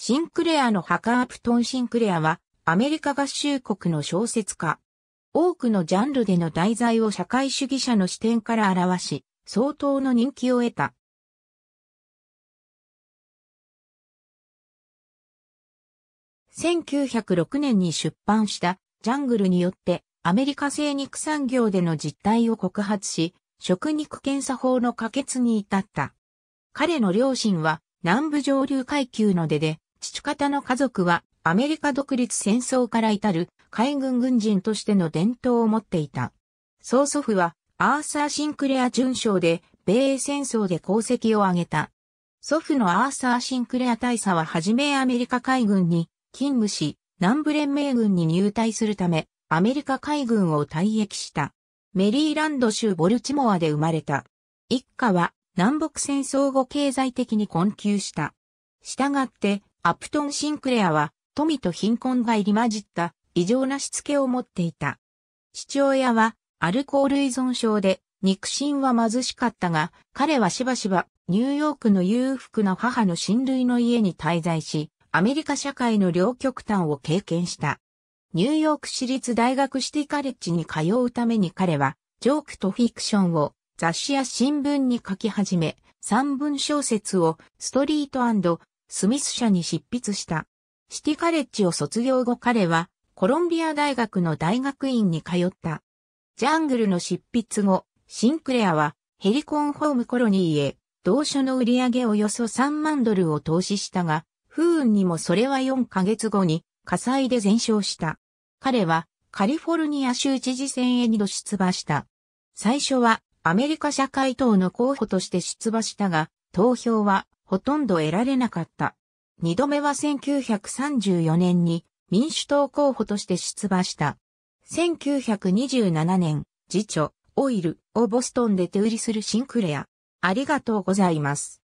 シンクレアのハカープトン・シンクレアは、アメリカ合衆国の小説家。多くのジャンルでの題材を社会主義者の視点から表し、相当の人気を得た。1906年に出版したジャングルによってアメリカ製肉産業での実態を告発し、食肉検査法の可決に至った。彼の両親は南部上流階級の出で、父方の家族はアメリカ独立戦争から至る海軍軍人としての伝統を持っていた。曽祖父はアーサー・シンクレア准将で米英戦争で功績を挙げた。祖父のアーサー・シンクレア大佐ははじめアメリカ海軍に勤務し、南部連盟軍に入隊するため、アメリカ海軍を退役した。メリーランド州ボルチモアで生まれた。一家は南北戦争後経済的に困窮した。したがってアプトン・シンクレアは、富と貧困が入り混じった異常なしつけを持っていた。父親はアルコール依存症で肉親は貧しかったが、彼はしばしばニューヨークの裕福な母の親類の家に滞在し、アメリカ社会の両極端を経験した。ニューヨーク市立大学シティカレッジに通うために彼は、ジョークとフィクションを雑誌や新聞に書き始め、三文小説をストリートスミス社に執筆した。シティカレッジを卒業後彼はコロンビア大学の大学院に通った。ジャングルの執筆後、シンクレアはヘリコンホームコロニーへ同書の売り上げおよそ3万ドルを投資したが、不運にもそれは4ヶ月後に火災で全焼した。彼はカリフォルニア州知事選へ2度出馬した。最初はアメリカ社会党の候補として出馬したが、投票はほとんど得られなかった。二度目は1934年に民主党候補として出馬した。1927年、次女、オイルをボストンで手売りするシンクレア。ありがとうございます。